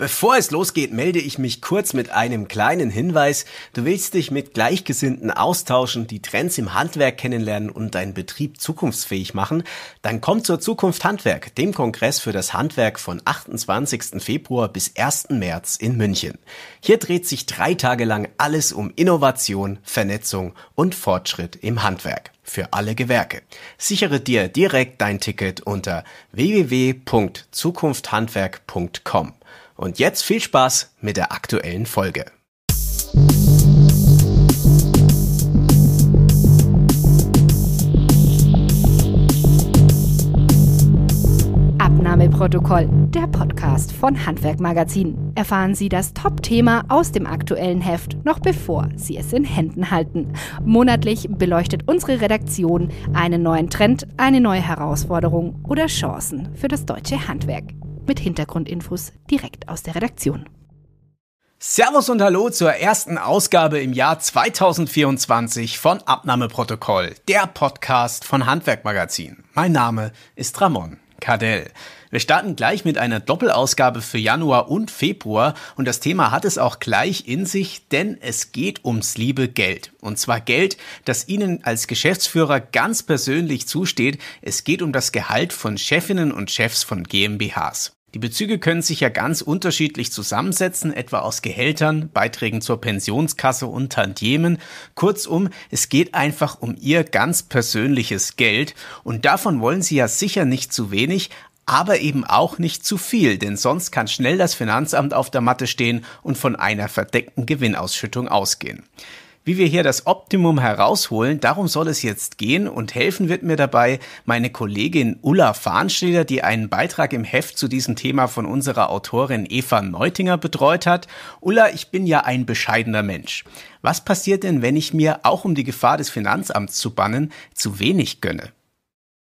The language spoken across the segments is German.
Bevor es losgeht, melde ich mich kurz mit einem kleinen Hinweis. Du willst dich mit Gleichgesinnten austauschen, die Trends im Handwerk kennenlernen und deinen Betrieb zukunftsfähig machen? Dann komm zur Zukunft Handwerk, dem Kongress für das Handwerk von 28. Februar bis 1. März in München. Hier dreht sich drei Tage lang alles um Innovation, Vernetzung und Fortschritt im Handwerk für alle Gewerke. Sichere dir direkt dein Ticket unter www.zukunfthandwerk.com. Und jetzt viel Spaß mit der aktuellen Folge. Abnahmeprotokoll, der Podcast von Handwerkmagazin. Erfahren Sie das Top-Thema aus dem aktuellen Heft noch bevor Sie es in Händen halten. Monatlich beleuchtet unsere Redaktion einen neuen Trend, eine neue Herausforderung oder Chancen für das deutsche Handwerk mit Hintergrundinfos direkt aus der Redaktion. Servus und hallo zur ersten Ausgabe im Jahr 2024 von Abnahmeprotokoll, der Podcast von Handwerkmagazin. Mein Name ist Ramon Cadell. Wir starten gleich mit einer Doppelausgabe für Januar und Februar und das Thema hat es auch gleich in sich, denn es geht ums liebe Geld. Und zwar Geld, das Ihnen als Geschäftsführer ganz persönlich zusteht. Es geht um das Gehalt von Chefinnen und Chefs von GmbHs. Die Bezüge können sich ja ganz unterschiedlich zusammensetzen, etwa aus Gehältern, Beiträgen zur Pensionskasse und Tantiemen. Kurzum, es geht einfach um ihr ganz persönliches Geld und davon wollen sie ja sicher nicht zu wenig, aber eben auch nicht zu viel, denn sonst kann schnell das Finanzamt auf der Matte stehen und von einer verdeckten Gewinnausschüttung ausgehen wie wir hier das Optimum herausholen. Darum soll es jetzt gehen und helfen wird mir dabei meine Kollegin Ulla Fahnschleder, die einen Beitrag im Heft zu diesem Thema von unserer Autorin Eva Neutinger betreut hat. Ulla, ich bin ja ein bescheidener Mensch. Was passiert denn, wenn ich mir, auch um die Gefahr des Finanzamts zu bannen, zu wenig gönne?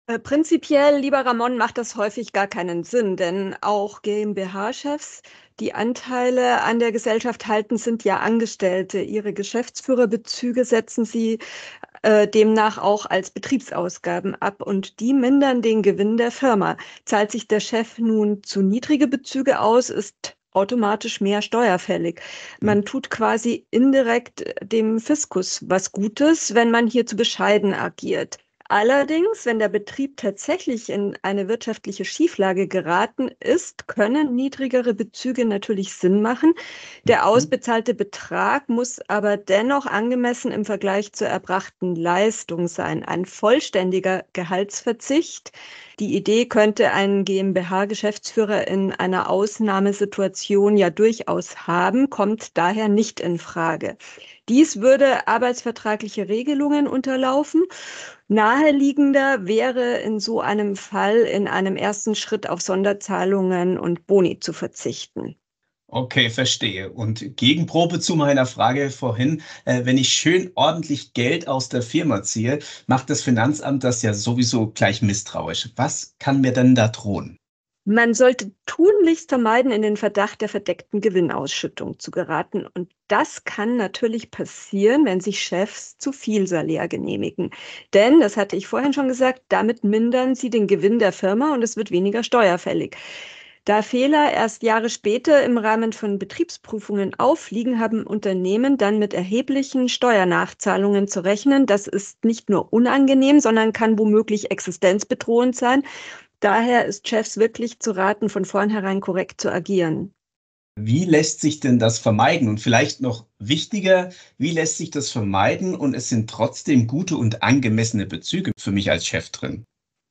Äh, prinzipiell, lieber Ramon, macht das häufig gar keinen Sinn, denn auch GmbH-Chefs, die Anteile an der Gesellschaft halten, sind ja Angestellte. Ihre Geschäftsführerbezüge setzen sie äh, demnach auch als Betriebsausgaben ab und die mindern den Gewinn der Firma. Zahlt sich der Chef nun zu niedrige Bezüge aus, ist automatisch mehr steuerfällig. Mhm. Man tut quasi indirekt dem Fiskus was Gutes, wenn man hier zu bescheiden agiert. Allerdings, wenn der Betrieb tatsächlich in eine wirtschaftliche Schieflage geraten ist, können niedrigere Bezüge natürlich Sinn machen. Der mhm. ausbezahlte Betrag muss aber dennoch angemessen im Vergleich zur erbrachten Leistung sein. Ein vollständiger Gehaltsverzicht. Die Idee könnte ein GmbH-Geschäftsführer in einer Ausnahmesituation ja durchaus haben, kommt daher nicht in Frage. Dies würde arbeitsvertragliche Regelungen unterlaufen Naheliegender wäre in so einem Fall in einem ersten Schritt auf Sonderzahlungen und Boni zu verzichten. Okay, verstehe. Und Gegenprobe zu meiner Frage vorhin, äh, wenn ich schön ordentlich Geld aus der Firma ziehe, macht das Finanzamt das ja sowieso gleich misstrauisch. Was kann mir denn da drohen? Man sollte tunlichst vermeiden, in den Verdacht der verdeckten Gewinnausschüttung zu geraten. Und das kann natürlich passieren, wenn sich Chefs zu viel Salär genehmigen. Denn, das hatte ich vorhin schon gesagt, damit mindern sie den Gewinn der Firma und es wird weniger steuerfällig. Da Fehler erst Jahre später im Rahmen von Betriebsprüfungen auffliegen, haben Unternehmen dann mit erheblichen Steuernachzahlungen zu rechnen. Das ist nicht nur unangenehm, sondern kann womöglich existenzbedrohend sein Daher ist Chefs wirklich zu raten, von vornherein korrekt zu agieren. Wie lässt sich denn das vermeiden? Und vielleicht noch wichtiger, wie lässt sich das vermeiden und es sind trotzdem gute und angemessene Bezüge für mich als Chef drin?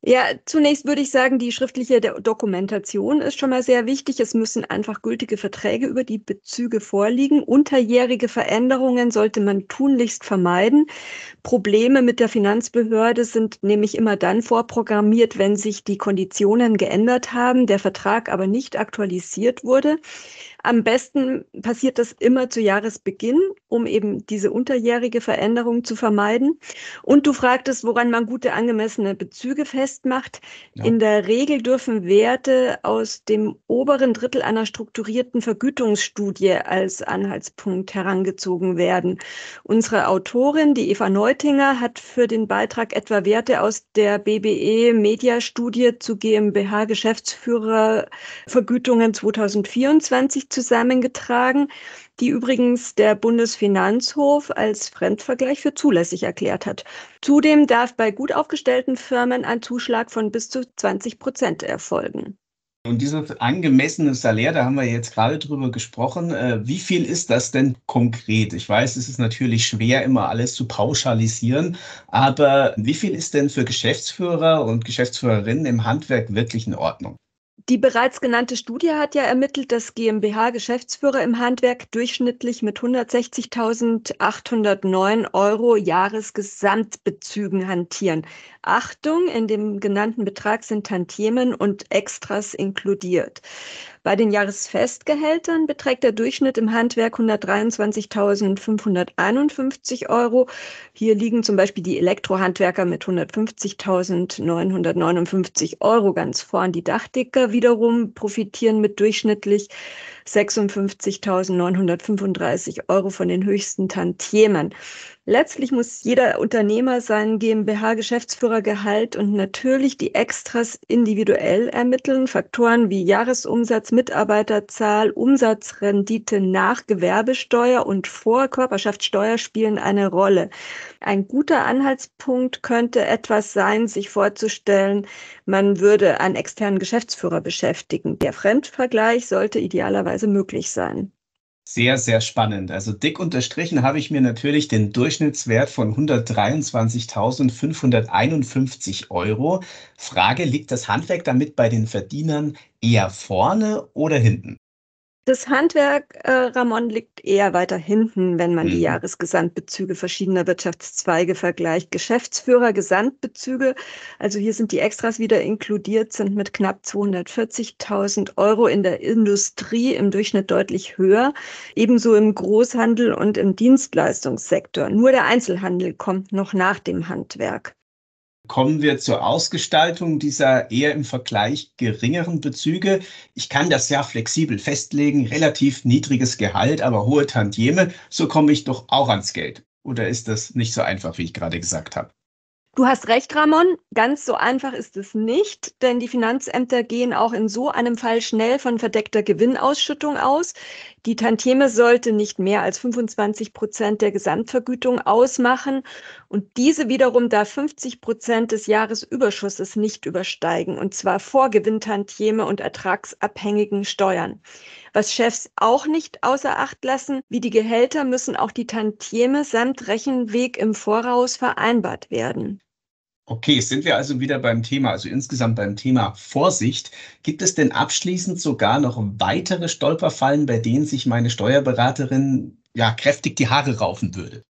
Ja, zunächst würde ich sagen, die schriftliche Dokumentation ist schon mal sehr wichtig. Es müssen einfach gültige Verträge über die Bezüge vorliegen. Unterjährige Veränderungen sollte man tunlichst vermeiden. Probleme mit der Finanzbehörde sind nämlich immer dann vorprogrammiert, wenn sich die Konditionen geändert haben, der Vertrag aber nicht aktualisiert wurde. Am besten passiert das immer zu Jahresbeginn, um eben diese unterjährige Veränderung zu vermeiden. Und du fragtest, woran man gute angemessene Bezüge festmacht. Ja. In der Regel dürfen Werte aus dem oberen Drittel einer strukturierten Vergütungsstudie als Anhaltspunkt herangezogen werden. Unsere Autorin, die Eva Neutinger, hat für den Beitrag etwa Werte aus der BBE Media Studie zu GmbH Geschäftsführervergütungen 2024 zusammengetragen, die übrigens der Bundesfinanzhof als Fremdvergleich für zulässig erklärt hat. Zudem darf bei gut aufgestellten Firmen ein Zuschlag von bis zu 20 Prozent erfolgen. Und dieses angemessene Salär, da haben wir jetzt gerade drüber gesprochen. Äh, wie viel ist das denn konkret? Ich weiß, es ist natürlich schwer, immer alles zu pauschalisieren, aber wie viel ist denn für Geschäftsführer und Geschäftsführerinnen im Handwerk wirklich in Ordnung? Die bereits genannte Studie hat ja ermittelt, dass GmbH-Geschäftsführer im Handwerk durchschnittlich mit 160.809 Euro Jahresgesamtbezügen hantieren. Achtung, in dem genannten Betrag sind Tantiemen und Extras inkludiert. Bei den Jahresfestgehältern beträgt der Durchschnitt im Handwerk 123.551 Euro. Hier liegen zum Beispiel die Elektrohandwerker mit 150.959 Euro ganz vorn. Die Dachdecker wiederum profitieren mit durchschnittlich 56.935 Euro von den höchsten Tantiemen. Letztlich muss jeder Unternehmer seinen GmbH-Geschäftsführergehalt und natürlich die Extras individuell ermitteln. Faktoren wie Jahresumsatz, Mitarbeiterzahl, Umsatzrendite nach Gewerbesteuer und vor Körperschaftssteuer spielen eine Rolle. Ein guter Anhaltspunkt könnte etwas sein, sich vorzustellen, man würde einen externen Geschäftsführer beschäftigen. Der Fremdvergleich sollte idealerweise möglich sein. Sehr, sehr spannend. Also dick unterstrichen habe ich mir natürlich den Durchschnittswert von 123.551 Euro. Frage, liegt das Handwerk damit bei den Verdienern eher vorne oder hinten? Das Handwerk, äh, Ramon, liegt eher weiter hinten, wenn man mhm. die Jahresgesamtbezüge verschiedener Wirtschaftszweige vergleicht. Geschäftsführer, Gesamtbezüge, also hier sind die Extras wieder inkludiert, sind mit knapp 240.000 Euro in der Industrie im Durchschnitt deutlich höher, ebenso im Großhandel und im Dienstleistungssektor. Nur der Einzelhandel kommt noch nach dem Handwerk. Kommen wir zur Ausgestaltung dieser eher im Vergleich geringeren Bezüge. Ich kann das ja flexibel festlegen, relativ niedriges Gehalt, aber hohe Tantieme, so komme ich doch auch ans Geld. Oder ist das nicht so einfach, wie ich gerade gesagt habe? Du hast recht, Ramon. Ganz so einfach ist es nicht, denn die Finanzämter gehen auch in so einem Fall schnell von verdeckter Gewinnausschüttung aus. Die Tantieme sollte nicht mehr als 25 Prozent der Gesamtvergütung ausmachen und diese wiederum darf 50 Prozent des Jahresüberschusses nicht übersteigen und zwar vor Gewinntantieme und ertragsabhängigen Steuern. Was Chefs auch nicht außer Acht lassen, wie die Gehälter müssen auch die Tantieme samt Rechenweg im Voraus vereinbart werden. Okay, sind wir also wieder beim Thema, also insgesamt beim Thema Vorsicht. Gibt es denn abschließend sogar noch weitere Stolperfallen, bei denen sich meine Steuerberaterin ja kräftig die Haare raufen würde?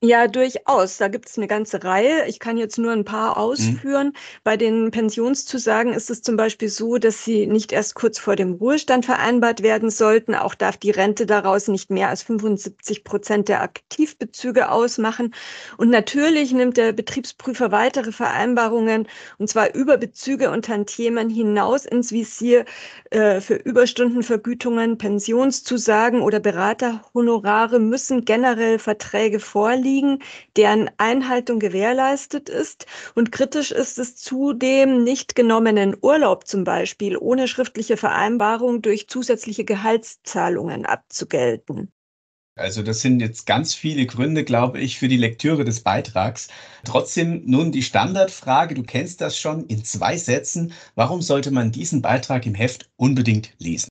Ja, durchaus. Da gibt es eine ganze Reihe. Ich kann jetzt nur ein paar mhm. ausführen. Mhm. Bei den Pensionszusagen ist es zum Beispiel so, dass sie nicht erst kurz vor dem Ruhestand vereinbart werden sollten. Auch darf die Rente daraus nicht mehr als 75 Prozent der Aktivbezüge ausmachen. Und natürlich nimmt der Betriebsprüfer weitere Vereinbarungen, und zwar über Bezüge und Tantiemen hinaus ins Visier äh, für Überstundenvergütungen, Pensionszusagen oder Beraterhonorare müssen generell Verträge vorliegen liegen, deren Einhaltung gewährleistet ist. Und kritisch ist es zudem, nicht genommenen Urlaub zum Beispiel ohne schriftliche Vereinbarung durch zusätzliche Gehaltszahlungen abzugelten. Also das sind jetzt ganz viele Gründe, glaube ich, für die Lektüre des Beitrags. Trotzdem nun die Standardfrage, du kennst das schon in zwei Sätzen, warum sollte man diesen Beitrag im Heft unbedingt lesen?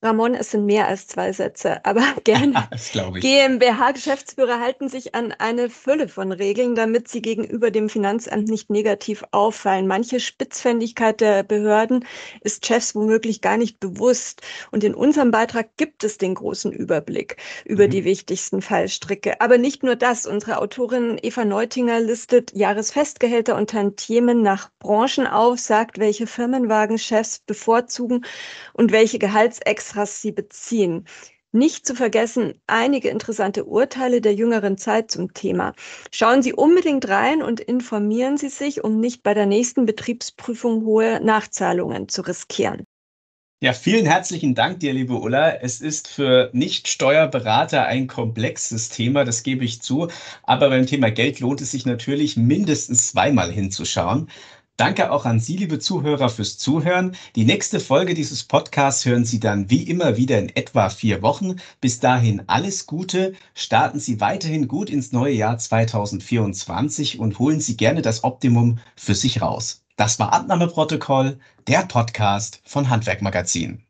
Ramon, es sind mehr als zwei Sätze, aber gerne. GmbH-Geschäftsführer halten sich an eine Fülle von Regeln, damit sie gegenüber dem Finanzamt nicht negativ auffallen. Manche Spitzfändigkeit der Behörden ist Chefs womöglich gar nicht bewusst. Und in unserem Beitrag gibt es den großen Überblick über mhm. die wichtigsten Fallstricke. Aber nicht nur das. Unsere Autorin Eva Neutinger listet Jahresfestgehälter und Tantiemen nach Branchen auf, sagt, welche Firmenwagenchefs bevorzugen und welche Gehaltsex was sie beziehen. Nicht zu vergessen einige interessante Urteile der jüngeren Zeit zum Thema. Schauen Sie unbedingt rein und informieren Sie sich, um nicht bei der nächsten Betriebsprüfung hohe Nachzahlungen zu riskieren. Ja, vielen herzlichen Dank dir, liebe Ulla. Es ist für Nicht-Steuerberater ein komplexes Thema, das gebe ich zu. Aber beim Thema Geld lohnt es sich natürlich mindestens zweimal hinzuschauen. Danke auch an Sie, liebe Zuhörer, fürs Zuhören. Die nächste Folge dieses Podcasts hören Sie dann wie immer wieder in etwa vier Wochen. Bis dahin alles Gute. Starten Sie weiterhin gut ins neue Jahr 2024 und holen Sie gerne das Optimum für sich raus. Das war Abnahmeprotokoll, der Podcast von Handwerkmagazin.